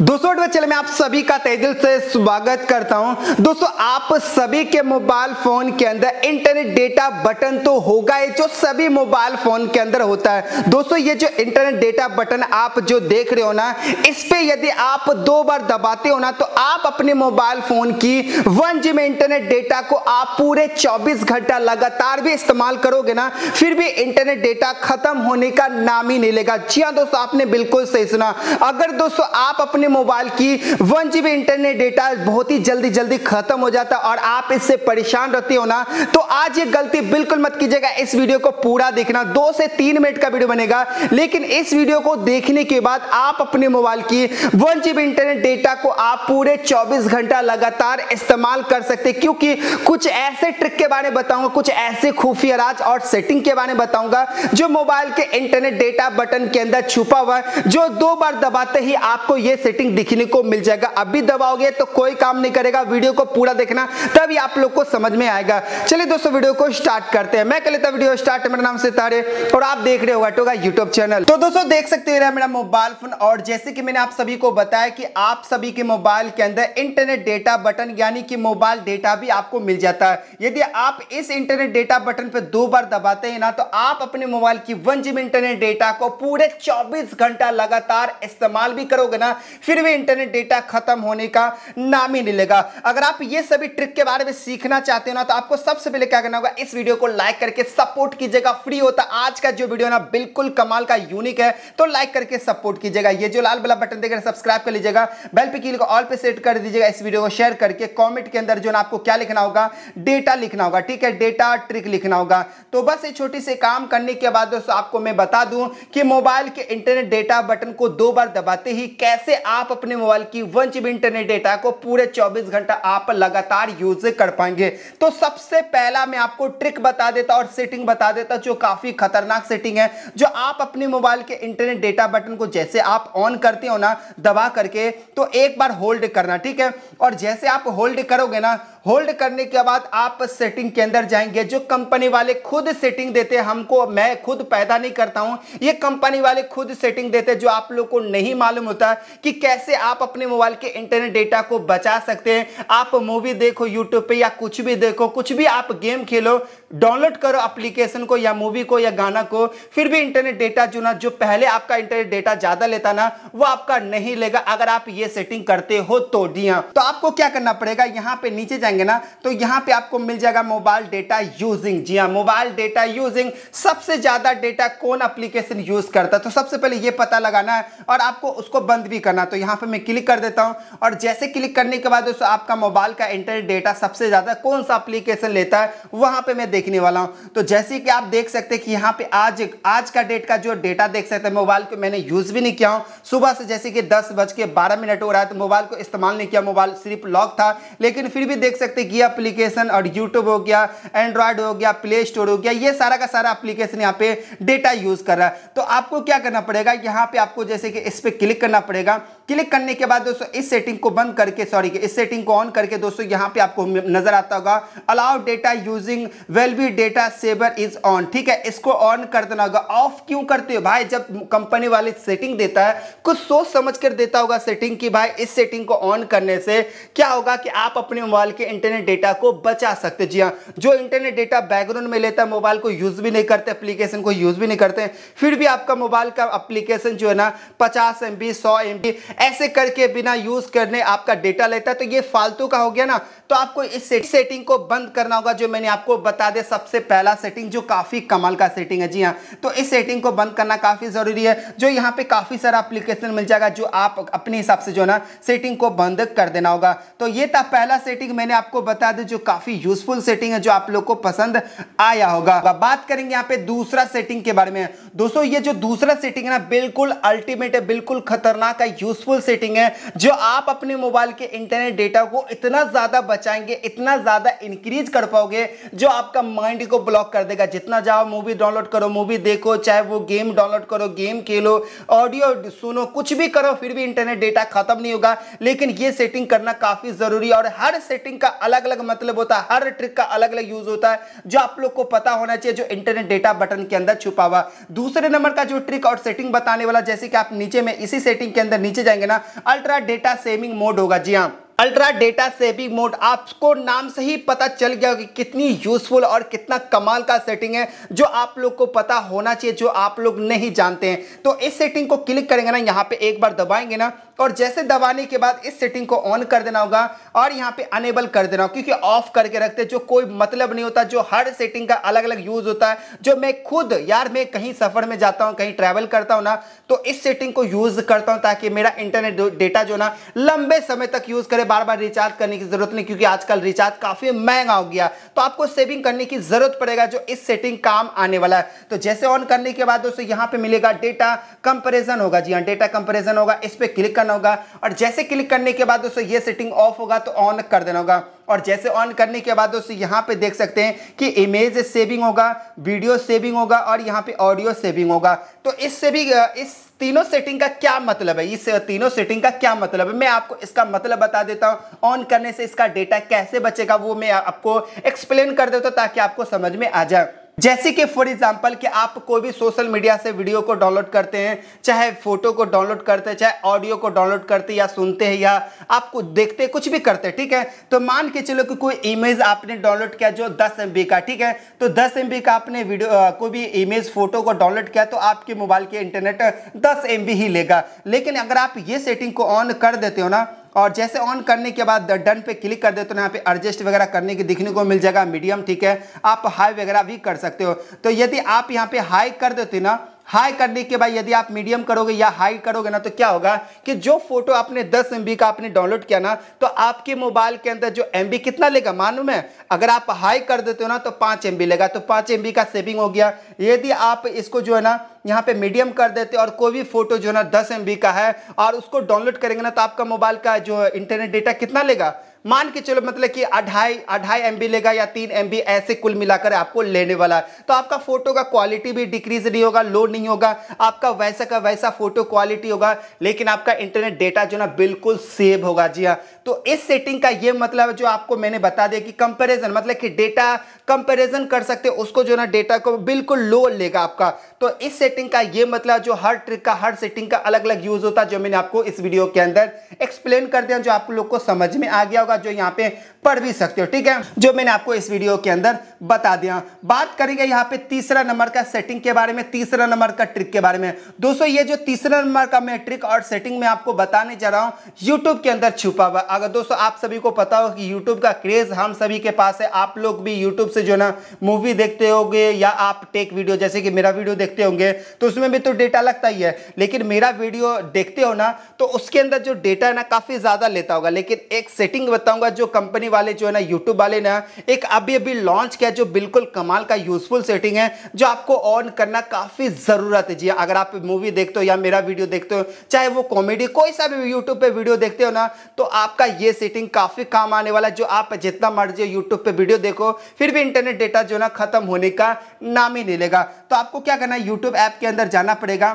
दोस्तों चले मैं आप सभी का तेजिल से स्वागत करता हूं दोस्तों आप सभी के मोबाइल फोन के अंदर इंटरनेट डेटा बटन तो होगा ही जो सभी मोबाइल फोन के अंदर होता है दोस्तों ये जो इंटरनेट डेटा बटन आप जो देख रहे हो ना इस पे यदि आप दो बार दबाते हो ना तो आप अपने मोबाइल फोन की वन जी में इंटरनेट डेटा को आप पूरे चौबीस घंटा लगातार भी इस्तेमाल करोगे ना फिर भी इंटरनेट डेटा खत्म होने का नाम ही नहीं लेगा जी हाँ दोस्तों आपने बिल्कुल सही सुना अगर दोस्तों आप अपने अपने मोबाइल की वन जी इंटरनेट डेटा बहुत ही जल्दी जल्दी खत्म हो जाता और आप इससे परेशान रहते हो ना तो आज ये गलती बिल्कुल मत कीजिएगा इस वीडियो को पूरा देखना दो से तीन मिनट का वीडियो बनेगा लेकिन इस वीडियो को देखने के बाद आप अपने मोबाइल की वन जी इंटरनेट डेटा को आप पूरे चौबीस घंटा लगातार इस्तेमाल कर सकते क्योंकि कुछ ऐसे ट्रिक के बारे में बताऊंगा कुछ ऐसे खुफिया राज और सेटिंग के बारे में बताऊंगा जो मोबाइल के इंटरनेट डेटा बटन के अंदर छुपा हुआ है जो दो बार दबाते ही आपको ये सेटिंग रेटिंग दिखने को मिल जाएगा अभी दबाओगे तो कोई काम नहीं करेगा वीडियो को पूरा देखना तभी आप लोग को समझ में आएगा चलिए दोस्तों वीडियो को स्टार्ट करते हैं मैं कह लेता वीडियो स्टार्ट मेरा नाम से तारे और आप देख रहे हो वाटोगा यूट्यूब चैनल तो दोस्तों देख सकते हो मेरा मोबाइल फोन और जैसे कि मैंने आप सभी को बताया कि आप सभी के मोबाइल के अंदर इंटरनेट डेटा बटन यानी कि मोबाइल डेटा भी आपको मिल जाता है यदि आप इस इंटरनेट डेटा बटन पर दो बार दबाते हैं ना तो आप अपने मोबाइल की वन जीबी इंटरनेट डेटा को पूरे 24 घंटा लगातार इस्तेमाल भी करोगे ना फिर भी इंटरनेट डेटा खत्म होने का नाम ही नहीं लेगा अगर आप ये सभी ट्रिक के बारे में सीखना चाहते हो ना तो आपको सबसे पहले क्या करना होगा इस वीडियो को लाइक करके सपोर्ट कीजिएगा फ्री होता तो आज का जो वीडियो ना बिल्कुल कमाल का यूनिक है तो लाइक करके सपोर्ट कीजिएगा ये जो लाल वाला बटन देखकर सब्सक्राइब कर लीजिएगा बेल पे क्लिक ऑल पे सेट कर दीजिएगा इस वीडियो को शेयर करके कॉमेंट के अंदर जो ना आपको क्या लिखना होगा डेटा लिखना होगा ठीक है डेटा ट्रिक लिखना होगा तो बस ये छोटी सी काम करने के बाद दोस्तों आपको मैं बता दूं कि मोबाइल के इंटरनेट डेटा बटन को दो बार दबाते ही कैसे आप आप अपने मोबाइल की वन जी इंटरनेट डेटा को पूरे 24 घंटा आप लगातार यूज कर पाएंगे तो सबसे पहला मैं आपको ट्रिक बता देता और सेटिंग बता देता जो काफी खतरनाक सेटिंग है जो आप अपने मोबाइल के इंटरनेट डेटा बटन को जैसे आप ऑन करते हो ना दबा करके तो एक बार होल्ड करना ठीक है और जैसे आप होल्ड करोगे ना होल्ड करने के बाद आप सेटिंग के अंदर जाएंगे जो कंपनी वाले खुद सेटिंग देते हमको मैं खुद पैदा नहीं करता हूं ये कंपनी वाले खुद सेटिंग देते जो आप लोग को नहीं मालूम होता कि कैसे आप अपने मोबाइल के इंटरनेट डेटा को बचा सकते हैं आप मूवी देखो यूट्यूब पे या कुछ भी देखो कुछ भी आप गेम खेलो डाउनलोड करो अप्लीकेशन को या मूवी को या गाना को फिर भी इंटरनेट डेटा जो ना जो पहले आपका इंटरनेट डेटा ज्यादा लेता ना वो आपका नहीं लेगा अगर आप ये सेटिंग करते हो तो डिया हाँ। तो आपको क्या करना पड़ेगा यहाँ पे नीचे जाएंगे जाएंगे ना तो यहां पे आपको मिल जाएगा मोबाइल डेटा यूजिंग जी हाँ मोबाइल डेटा यूजिंग सबसे ज़्यादा डेटा कौन अप्लीकेशन यूज़ करता है तो सबसे पहले ये पता लगाना है और आपको उसको बंद भी करना तो यहां पर मैं क्लिक कर देता हूं और जैसे क्लिक करने के बाद दोस्तों आपका मोबाइल का इंटरनेट डेटा सबसे ज़्यादा कौन सा अप्लीकेशन लेता है वहां पर मैं देखने वाला हूँ तो जैसे कि आप देख सकते कि यहाँ पे आज आज का डेट का जो डेटा देख सकते हैं मोबाइल को मैंने यूज़ भी नहीं किया हूँ सुबह से जैसे कि दस बज के बारह मिनट हो रहा है तो मोबाइल को इस्तेमाल नहीं किया मोबाइल सिर्फ लॉक था लेकिन फिर भी देख सकते सकते हैं कि अप्लीकेशन और यूट्यूब हो गया एंड्रॉयड हो गया प्ले स्टोर हो गया ये सारा का सारा अप्लीकेशन यहाँ पे डेटा यूज कर रहा है तो आपको क्या करना पड़ेगा यहाँ पे आपको जैसे कि इस पर क्लिक करना पड़ेगा क्लिक करने के बाद दोस्तों इस सेटिंग को बंद करके सॉरी इस सेटिंग को ऑन करके दोस्तों यहाँ पे आपको नजर आता होगा allow data using will be data saver is on ठीक है इसको ऑन कर देना होगा ऑफ क्यों करते हो भाई जब कंपनी वाले सेटिंग देता है कुछ सोच समझ कर देता होगा सेटिंग की भाई इस सेटिंग को ऑन करने से क्या होगा कि आप अपने मोबाइल के इंटरनेट डेटा को बचा सकते जी हाँ जो इंटरनेट डेटा बैकग्राउंड में लेता है मोबाइल को यूज भी नहीं करते अप्लीकेशन को यूज भी नहीं करते फिर भी आपका मोबाइल का अप्लीकेशन जो है ना पचास एम बी सौ एम बी ऐसे करके बिना यूज करने आपका डेटा लेता है तो ये फालतू का हो गया ना तो आपको इस सेटिंग को बंद करना होगा जो मैंने आपको बता दे सबसे पहला सेटिंग जो काफ़ी कमाल का सेटिंग है जी हाँ तो इस सेटिंग को बंद करना काफ़ी ज़रूरी है जो यहाँ पे काफ़ी सारा एप्लीकेशन मिल जाएगा जो आप अपने हिसाब से जो है ना सेटिंग को बंद कर देना होगा तो ये था पहला सेटिंग मैंने आपको बता दे जो काफ़ी यूजफुल सेटिंग है जो आप लोग को पसंद आया होगा बात करेंगे यहाँ पे दूसरा सेटिंग के बारे में दोस्तों ये जो दूसरा सेटिंग है ना बिल्कुल अल्टीमेट है बिल्कुल खतरनाक है यूजफुल यूजफुल सेटिंग है जो आप अपने मोबाइल के इंटरनेट डेटा को इतना ज़्यादा बचाएंगे इतना ज़्यादा इंक्रीज कर पाओगे जो आपका माइंड को ब्लॉक कर देगा जितना जाओ मूवी डाउनलोड करो मूवी देखो चाहे वो गेम डाउनलोड करो गेम खेलो ऑडियो सुनो कुछ भी करो फिर भी इंटरनेट डेटा खत्म नहीं होगा लेकिन ये सेटिंग करना काफ़ी ज़रूरी है और हर सेटिंग का अलग अलग मतलब होता है हर ट्रिक का अलग अलग यूज़ होता है जो आप लोग को पता होना चाहिए जो इंटरनेट डेटा बटन के अंदर छुपा हुआ दूसरे नंबर का जो ट्रिक और सेटिंग बताने वाला जैसे कि आप नीचे में इसी सेटिंग के अंदर नीचे जाएंगे जाएंगे ना अल्ट्रा डेटा सेविंग मोड होगा जी हाँ अल्ट्रा डेटा सेविंग मोड आपको नाम से ही पता चल गया कि कितनी यूजफुल और कितना कमाल का सेटिंग है जो आप लोग को पता होना चाहिए जो आप लोग नहीं जानते हैं तो इस सेटिंग को क्लिक करेंगे ना यहाँ पे एक बार दबाएंगे ना और जैसे दबाने के बाद इस सेटिंग को ऑन कर देना होगा और यहाँ पे अनेबल कर देना क्योंकि ऑफ करके रखते जो कोई मतलब नहीं होता जो हर सेटिंग का अलग अलग यूज होता है जो मैं खुद यार मैं कहीं सफर में जाता हूँ कहीं ट्रैवल करता हूँ ना तो इस सेटिंग को यूज करता हूँ ताकि मेरा इंटरनेट डेटा जो ना लंबे समय तक यूज करे बार बार रिचार्ज करने की जरूरत नहीं क्योंकि आजकल रिचार्ज काफी महंगा हो गया तो आपको सेविंग करने की जरूरत पड़ेगा जो इस सेटिंग काम आने वाला है तो जैसे ऑन करने के बाद दोस्तों यहाँ पे मिलेगा डेटा कंपेरिजन होगा जी हाँ डेटा कंपेरिजन होगा इस पर क्लिक करना करना होगा और जैसे क्लिक करने के बाद दोस्तों ये सेटिंग ऑफ होगा तो ऑन कर देना होगा और जैसे ऑन करने के बाद दोस्तों यहाँ पे देख सकते हैं कि इमेज सेविंग होगा वीडियो सेविंग होगा और यहाँ पे ऑडियो सेविंग होगा तो इससे भी इस तीनों सेटिंग का क्या मतलब है इस तीनों सेटिंग का क्या मतलब है मैं आपको इसका मतलब बता देता हूँ ऑन करने से इसका डेटा कैसे बचेगा वो मैं आपको एक्सप्लेन कर देता हूँ ताकि आपको समझ में आ जाए जैसे कि फॉर एग्जाम्पल कि आप कोई भी सोशल मीडिया से वीडियो को डाउनलोड करते हैं चाहे फोटो को डाउनलोड करते हैं चाहे ऑडियो को डाउनलोड करते या सुनते हैं या आपको देखते हैं कुछ भी करते हैं ठीक है तो मान के चलो कि कोई इमेज आपने डाउनलोड किया जो दस एम का ठीक है तो दस एम का आपने वीडियो कोई भी इमेज फोटो को डाउनलोड किया तो आपके मोबाइल के इंटरनेट दस एम ही लेगा लेकिन अगर आप ये सेटिंग को ऑन कर देते हो ना और जैसे ऑन करने के बाद डन पे क्लिक कर देते हो यहाँ पे एडजस्ट वगैरह करने की दिखने को मिल जाएगा मीडियम ठीक है आप हाई वगैरह भी कर सकते हो तो यदि आप यहाँ पे हाई कर देते ना हाई करने के बाद यदि आप मीडियम करोगे या हाई करोगे ना तो क्या होगा कि जो फोटो आपने 10 एम का आपने डाउनलोड किया ना तो आपके मोबाइल के अंदर जो एम कितना लेगा मालूम है अगर आप हाई कर देते हो ना तो पाँच एम लेगा तो पाँच एम का सेविंग हो गया यदि आप इसको जो है ना यहाँ पे मीडियम कर देते और कोई भी फोटो जो है ना दस एम का है और उसको डाउनलोड करेंगे ना तो आपका मोबाइल का जो इंटरनेट डेटा कितना लेगा मान के चलो मतलब कि अढ़ाई अढ़ाई एम लेगा या तीन एम ऐसे कुल मिलाकर आपको लेने वाला है तो आपका फोटो का क्वालिटी भी डिक्रीज नहीं होगा लो नहीं होगा आपका वैसा का वैसा फोटो क्वालिटी होगा लेकिन आपका इंटरनेट डेटा जो ना बिल्कुल सेव होगा जी हाँ तो इस सेटिंग का ये मतलब जो आपको मैंने बता दिया कि कंपेरिजन मतलब कि डेटा कंपेरिजन कर सकते उसको जो ना डेटा को बिल्कुल लो लेगा आपका तो इस सेटिंग का ये मतलब जो हर ट्रिक का हर सेटिंग का अलग अलग यूज होता है जो मैंने आपको इस वीडियो के अंदर एक्सप्लेन कर दिया जो आप लोग को समझ में आ गया होगा जो यहाँ पे पढ़ भी सकते हो ठीक है जो मैंने आपको इस वीडियो के अंदर बता दिया बात करेंगे यहाँ पे तीसरा नंबर का सेटिंग के बारे में तीसरा नंबर का ट्रिक के बारे में दोस्तों ये जो तीसरा नंबर का मैं ट्रिक और सेटिंग में आपको बताने जा रहा हूँ यूट्यूब के अंदर छुपा हुआ अगर दोस्तों आप सभी को पता हो कि यूट्यूब का क्रेज हम सभी के पास है आप लोग भी यूट्यूब से जो ना मूवी देखते हो या आप टेक वीडियो जैसे कि मेरा वीडियो देखते होंगे तो उसमें भी तो डेटा लगता ही है लेकिन मेरा वीडियो देखते हो ना तो उसके अंदर जो डेटा है ना काफ़ी ज़्यादा लेता होगा लेकिन एक सेटिंग बताऊंगा जो कंपनी वाले जो है ना यूट्यूब वाले ना एक अभी अभी लॉन्च किया जो बिल्कुल कमाल का यूजफुल सेटिंग है जो आपको ऑन करना काफ़ी ज़रूरत है जी हाँ, अगर आप मूवी देखते हो या मेरा वीडियो देखते हो चाहे वो कॉमेडी कोई सा भी यूट्यूब पर वीडियो देखते हो ना तो आपका ये सेटिंग काफ़ी काम आने वाला जो आप जितना मर्जी यूट्यूब पर वीडियो देखो फिर भी इंटरनेट डेटा जो ना खत्म होने का नाम ही नहीं लेगा तो आपको क्या करना यूट्यूब ऐप के अंदर जाना पड़ेगा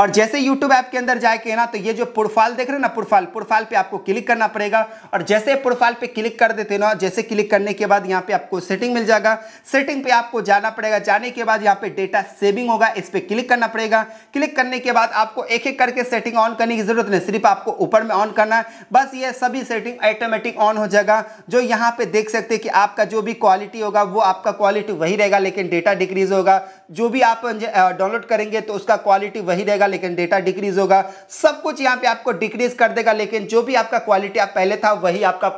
और जैसे यूट्यूब ऐप के अंदर जाके ना तो ये जो प्रोफाइल देख रहे हो ना प्रोफाइल प्रोफाइल पे आपको क्लिक करना पड़ेगा और जैसे प्रोफाइल पे क्लिक कर देते ना जैसे क्लिक करने के बाद यहाँ पे आपको सेटिंग मिल जाएगा सेटिंग पे आपको जाना पड़ेगा जाने के बाद यहाँ पे डेटा सेविंग होगा इस पर क्लिक करना पड़ेगा क्लिक करने के बाद आपको एक एक करके सेटिंग ऑन करने की जरूरत नहीं सिर्फ आपको ऊपर में ऑन करना है बस ये सभी सेटिंग ऑटोमेटिक ऑन हो जाएगा जो यहाँ पे देख सकते हैं कि आपका जो भी क्वालिटी होगा वो आपका क्वालिटी वही रहेगा लेकिन डेटा डिक्रीज होगा जो भी आप डाउनलोड करेंगे तो उसका क्वालिटी वही रहेगा लेकिन डेटा डिक्रीज होगा सब कुछ यहां पे आपको डिक्रीज कर देगा लेकिन जो भी आपका क्वालिटी आप पहले था वही आपका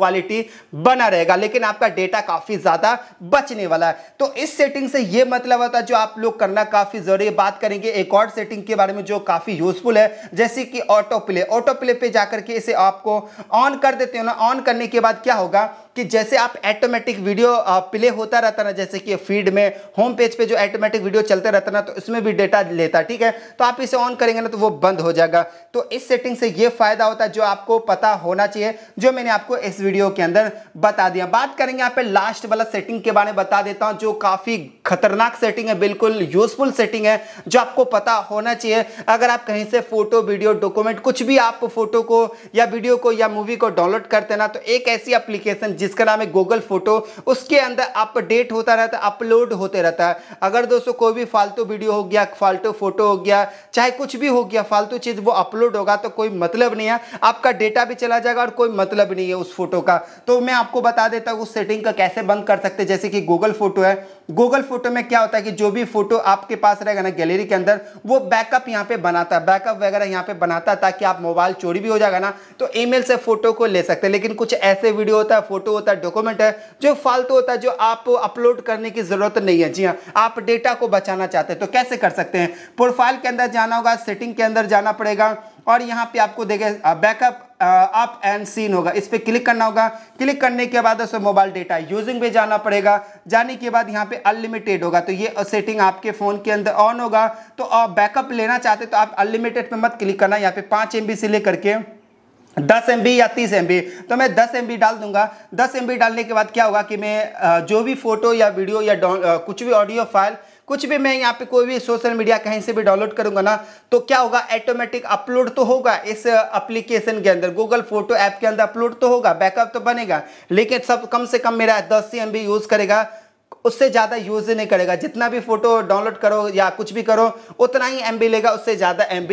क्वालिटी बना रहेगा लेकिन आपका डेटा काफी ज्यादा बचने वाला है तो इस सेटिंग से यह मतलब होता है जो आप लोग करना काफी जरूरी बात करेंगे एक और सेटिंग के बारे में जो काफी यूजफुल है जैसे कि ऑटो प्ले ऑटो प्ले पे जाकर के इसे आपको ऑन कर देते हो ना ऑन करने के बाद क्या होगा कि जैसे आप ऑटोमेटिक वीडियो प्ले होता रहता ना जैसे कि फीड में होम पेज पे जो ऑटोमेटिक वीडियो चलते रहता ना तो इसमें भी डेटा लेता ठीक है तो आप इसे ऑन करेंगे ना तो वो बंद हो जाएगा तो इस सेटिंग से ये फायदा होता है जो आपको पता होना चाहिए जो मैंने आपको इस वीडियो के अंदर बता दिया बात करेंगे यहाँ पे लास्ट वाला सेटिंग के बारे में बता देता हूँ जो काफी खतरनाक सेटिंग है बिल्कुल यूजफुल सेटिंग है जो आपको पता होना चाहिए अगर आप कहीं से फोटो वीडियो डॉक्यूमेंट कुछ भी आप फोटो को या वीडियो को या मूवी को डाउनलोड करते ना तो एक ऐसी एप्लीकेशन जिस जिसका नाम है गूगल फोटो उसके अंदर अपडेट होता रहता है अपलोड होते रहता है अगर दोस्तों कोई भी फालतू वीडियो हो गया फालतू फोटो हो गया चाहे कुछ भी हो गया फालतू चीज़ वो अपलोड होगा तो कोई मतलब नहीं है आपका डेटा भी चला जाएगा और कोई मतलब नहीं है उस फोटो का तो मैं आपको बता देता हूँ उस सेटिंग का कैसे बंद कर सकते जैसे कि गूगल फोटो है गूगल फोटो में क्या होता है कि जो भी फोटो आपके पास रहेगा ना गैलरी के अंदर वो बैकअप यहाँ पे बनाता है बैकअप वगैरह यहाँ पे बनाता है ताकि आप मोबाइल चोरी भी हो जाएगा ना तो ईमेल से फोटो को ले सकते हैं लेकिन कुछ ऐसे वीडियो होता है फोटो होता है डॉक्यूमेंट है जो फालतू होता है जो आप अपलोड करने की ज़रूरत नहीं है जी हाँ आप डेटा को बचाना चाहते हैं तो कैसे कर सकते हैं प्रोफाइल के अंदर जाना होगा सेटिंग के अंदर जाना पड़ेगा और यहाँ पे आपको देखे बैकअप अप एंड सीन होगा इस पर क्लिक करना होगा क्लिक करने के बाद उसमें मोबाइल डेटा यूजिंग पे जाना पड़ेगा जाने के बाद यहाँ पे अनलिमिटेड होगा तो ये सेटिंग आपके फ़ोन के अंदर ऑन होगा तो आप बैकअप लेना चाहते तो आप अनलिमिटेड पे मत क्लिक करना यहाँ पे पाँच एम से लेकर के दस एम या तीस एम तो मैं दस एम डाल दूंगा दस एम डालने के बाद क्या होगा कि मैं जो भी फोटो या वीडियो या कुछ भी ऑडियो फाइल कुछ भी मैं यहाँ पे कोई भी सोशल मीडिया कहीं से भी डाउनलोड करूंगा ना तो क्या होगा ऑटोमेटिक अपलोड तो होगा इस एप्लीकेशन के अंदर गूगल फोटो ऐप के अंदर अपलोड तो होगा बैकअप तो बनेगा लेकिन सब कम से कम मेरा दस सी एम बी यूज़ करेगा उससे ज़्यादा यूज़ नहीं करेगा जितना भी फोटो डाउनलोड करो या कुछ भी करो उतना ही एम लेगा उससे ज़्यादा एम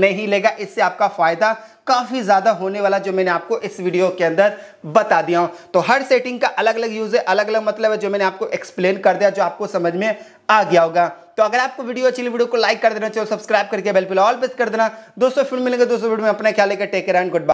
नहीं लेगा इससे आपका फ़ायदा काफ़ी ज़्यादा होने वाला जो मैंने आपको इस वीडियो के अंदर बता दिया हूं तो हर सेटिंग का अलग अलग यूज़ है अलग अलग मतलब है जो मैंने आपको एक्सप्लेन कर दिया जो आपको समझ में आ गया होगा तो अगर आपको वीडियो अच्छी वीडियो को लाइक कर देना चाहिए सब्सक्राइब करके बेल पे ऑल प्रेस कर देना दोस्तों फिर मिलेंगे दोस्तों वीडियो में अपना ख्याल लेकर टेक एंड गुड